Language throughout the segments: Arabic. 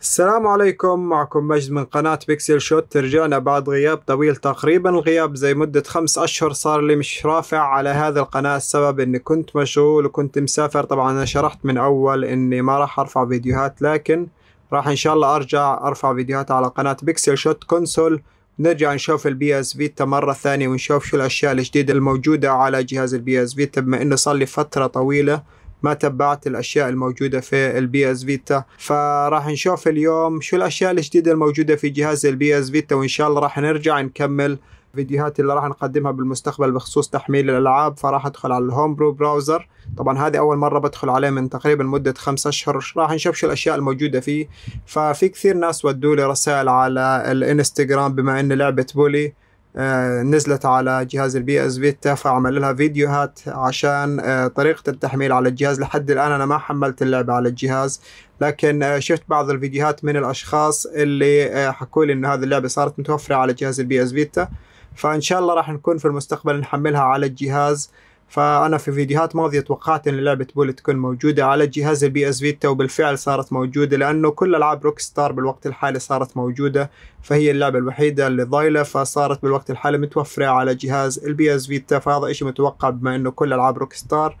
السلام عليكم معكم مجد من قناة بيكسل شوت رجعنا بعد غياب طويل تقريبا الغياب زي مدة خمس أشهر صار لي مش رافع على هذا القناة السبب أني كنت مشغول وكنت مسافر طبعا أنا شرحت من أول أني ما راح أرفع فيديوهات لكن راح إن شاء الله أرجع أرفع فيديوهات على قناة بيكسل شوت كونسول نرجع نشوف البي اس فيتا مرة ثانية ونشوف شو الأشياء الجديدة الموجودة على جهاز البي اس فيتا بما إنه صار لي فترة طويلة ما تبعت الاشياء الموجوده في البي اس فيتا فراح نشوف اليوم شو الاشياء الجديده الموجوده في جهاز البي اس فيتا وان شاء الله راح نرجع نكمل الفيديوهات اللي راح نقدمها بالمستقبل بخصوص تحميل الالعاب فراح ادخل على الهوم برو براوزر طبعا هذه اول مره بدخل عليه من تقريبا مده خمسة اشهر راح نشوف شو الاشياء الموجوده فيه ففي كثير ناس ودوا لي رسائل على الانستغرام بما ان لعبه بولي آه، نزلت على جهاز البي اس فيتا فعمل لها فيديوهات عشان آه، طريقة التحميل على الجهاز لحد الآن أنا ما حملت اللعبة على الجهاز لكن آه، شفت بعض الفيديوهات من الأشخاص اللي حكوا لي إن هذه اللعبة صارت متوفرة على جهاز البي اس فيتا فان شاء الله راح نكون في المستقبل نحملها على الجهاز فانا في فيديوهات ماضيه توقعت ان لعبه بول تكون موجوده على جهاز البي اس فيتا وبالفعل صارت موجوده لانه كل العاب روك ستار بالوقت الحالي صارت موجوده فهي اللعبه الوحيده اللي ضايله فصارت بالوقت الحالي متوفره على جهاز البي اس فيتا فهذا إشي متوقع بما انه كل العاب روك ستار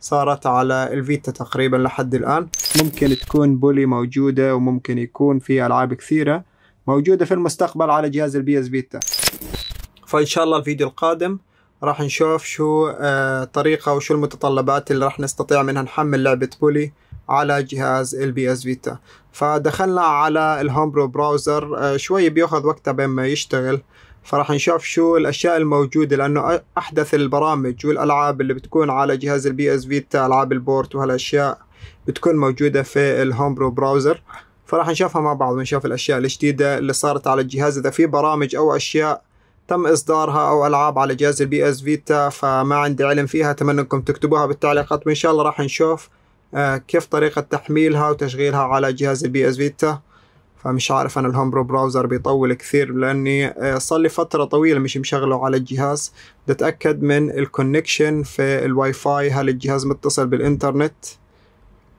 صارت على الفيتا تقريبا لحد الان ممكن تكون بولي موجوده وممكن يكون في العاب كثيره موجوده في المستقبل على جهاز البي اس فيتا فان شاء الله الفيديو القادم راح نشوف شو الطريقة آه، وشو المتطلبات اللي راح نستطيع منها نحمل لعبة بولي على جهاز البي اس فيتا فدخلنا على الهوم برو براوزر شوي بياخذ وقته بين ما يشتغل فراح نشوف شو الاشياء الموجودة لانه احدث البرامج والالعاب اللي بتكون على جهاز البي اس فيتا العاب البورت وهالاشياء بتكون موجودة في الهوم برو براوزر فراح نشوفها مع بعض ونشوف الاشياء الجديدة اللي صارت على الجهاز اذا في برامج او اشياء تم إصدارها أو ألعاب على جهاز البي اس فيتا فما عندي علم فيها أتمنى أنكم تكتبوها بالتعليقات وإن شاء الله راح نشوف آه، كيف طريقة تحميلها وتشغيلها على جهاز البي اس فيتا فمش عارف أنا الهوم برو براوزر بيطول كثير لأني آه، صار لي فترة طويلة مش مشغله على الجهاز بدي أتأكد من الكونكشن في الواي فاي هل الجهاز متصل بالإنترنت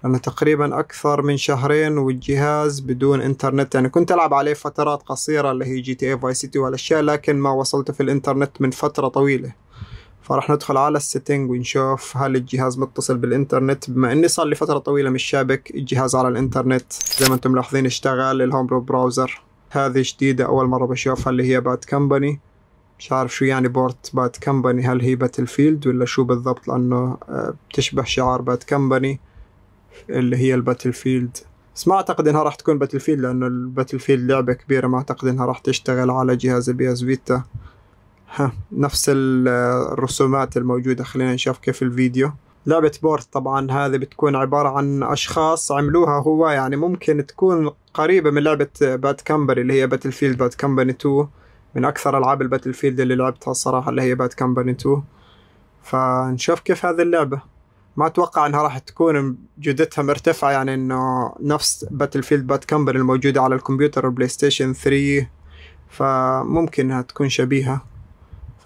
أنا تقريبا أكثر من شهرين والجهاز بدون إنترنت يعني كنت ألعب عليه فترات قصيرة اللي هي جي تي اي فاي سيتي والأشياء لكن ما وصلت في الإنترنت من فترة طويلة فراح ندخل على السيتنج ونشوف هل الجهاز متصل بالإنترنت بما إني صار لي فترة طويلة مش شابك الجهاز على الإنترنت زي ما أنتم ملاحظين اشتغل الهوم براوزر هذه جديدة أول مرة بشوفها اللي هي باد كمباني مش عارف شو يعني بورت باد كمباني هل هي باتل فيلد ولا شو بالضبط لأنه بتشبه آه، شعار باد كمباني اللي هي الباتل فيلد بس ما اعتقد انها راح تكون باتل فيلد لانه الباتل فيلد لعبه كبيره ما اعتقد انها راح تشتغل على جهاز البي اس فيتا ها نفس الرسومات الموجوده خلينا نشوف كيف الفيديو لعبة بورت طبعا هذه بتكون عبارة عن أشخاص عملوها هو يعني ممكن تكون قريبة من لعبة باد كامبري اللي هي باتل فيلد باد كامبري 2 من أكثر ألعاب الباتل فيلد اللي لعبتها الصراحة اللي هي باد كامبري 2 فنشوف كيف هذه اللعبة ما اتوقع انها راح تكون جودتها مرتفعه يعني انه نفس باتل فيلد باد كمبري الموجوده على الكمبيوتر والبلاي ستيشن 3 فممكن انها تكون شبيهه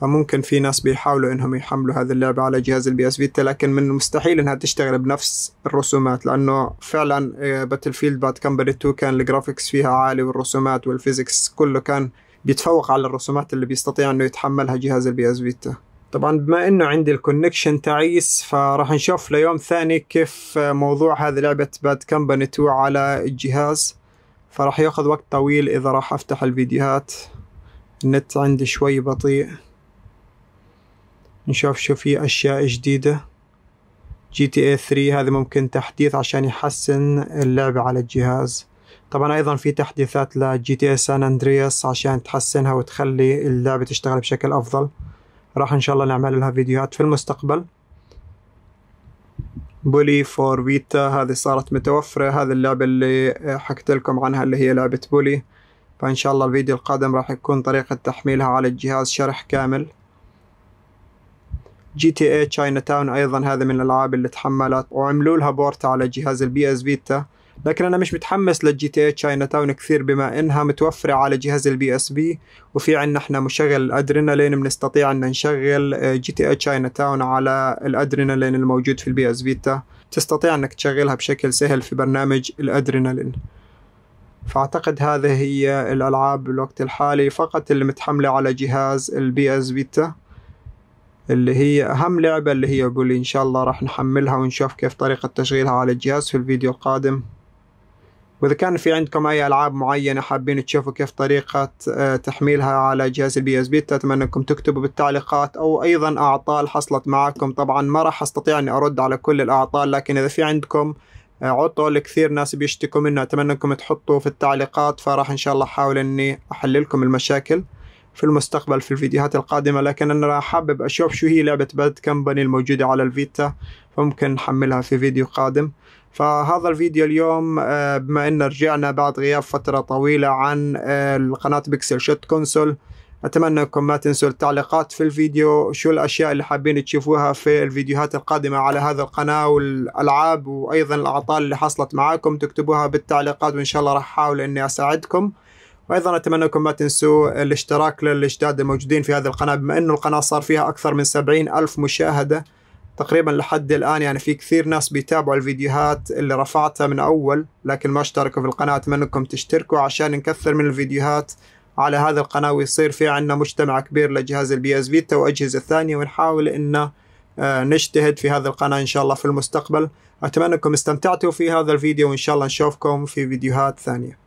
فممكن في ناس بيحاولوا انهم يحملوا هذه اللعبه على جهاز البي اس فيتا لكن من المستحيل انها تشتغل بنفس الرسومات لانه فعلا باتل فيلد باد كمبري 2 كان الجرافيكس فيها عالي والرسومات والفيزيكس كله كان بيتفوق على الرسومات اللي بيستطيع انه يتحملها جهاز البي اس فيتا طبعا بما انه عندي الكونكشن تعيس فراح نشوف ليوم ثاني كيف موضوع هذه لعبة باد كمباني 2 على الجهاز فراح ياخذ وقت طويل اذا راح افتح الفيديوهات النت عندي شوي بطيء نشوف شو في اشياء جديدة جي تي اي 3 هذا ممكن تحديث عشان يحسن اللعبة على الجهاز طبعا ايضا في تحديثات لجي تي اي سان اندرياس عشان تحسنها وتخلي اللعبة تشتغل بشكل افضل راح إن شاء الله نعمل لها فيديوهات في المستقبل بولي فور فيتا هذه صارت متوفرة هذه اللعبة اللي حكت لكم عنها اللي هي لعبة بولي فإن شاء الله الفيديو القادم راح يكون طريقة تحميلها على الجهاز شرح كامل جي تي اي تشاينا تاون ايضا هذا من الالعاب اللي تحملت وعملوا لها بورت على جهاز البي اس فيتا لكن انا مش متحمس للجي تي اي تشاينا تاون كثير بما انها متوفره على جهاز البي اس بي وفي عندنا احنا مشغل ادرينالين بنستطيع ان نشغل آه، جي تي اي تشاينا تاون على الادرينالين الموجود في البي اس فيتا تستطيع انك تشغلها بشكل سهل في برنامج الادرينالين فاعتقد هذه هي الالعاب بالوقت الحالي فقط اللي متحمله على جهاز البي اس فيتا اللي هي أهم لعبة اللي هي بولي إن شاء الله راح نحملها ونشوف كيف طريقة تشغيلها على الجهاز في الفيديو القادم واذا كان في عندكم اي العاب معينه حابين تشوفوا كيف طريقه آه، تحميلها على جهاز البي اس بي اتمنى انكم تكتبوا بالتعليقات او ايضا اعطال حصلت معكم طبعا ما راح استطيع اني ارد على كل الاعطال لكن اذا في عندكم آه، عطل كثير ناس بيشتكوا منه اتمنى انكم تحطوه في التعليقات فراح ان شاء الله احاول اني احللكم المشاكل في المستقبل في الفيديوهات القادمة لكن أنا حابب أشوف شو هي لعبة باد كمباني الموجودة على الفيتا فممكن نحملها في فيديو قادم فهذا الفيديو اليوم آه، بما ان رجعنا بعد غياب فتره طويله عن قناه بيكسل شوت كونسول اتمنى انكم ما تنسوا التعليقات في الفيديو شو الاشياء اللي حابين تشوفوها في الفيديوهات القادمه على هذا القناه والالعاب وايضا الاعطال اللي حصلت معاكم تكتبوها بالتعليقات وان شاء الله راح احاول اني اساعدكم وايضا اتمنى انكم ما تنسوا الاشتراك للاجداد الموجودين في هذه القناه بما انه القناه صار فيها اكثر من 70 الف مشاهده تقريبا لحد الان يعني في كثير ناس بيتابعوا الفيديوهات اللي رفعتها من اول لكن ما اشتركوا في القناه اتمنى انكم تشتركوا عشان نكثر من الفيديوهات على هذا القناه ويصير في عندنا مجتمع كبير لجهاز البي اس فيتا واجهزه ثانيه ونحاول ان آه، نجتهد في هذا القناه ان شاء الله في المستقبل اتمنى انكم استمتعتوا في هذا الفيديو وان شاء الله نشوفكم في فيديوهات ثانيه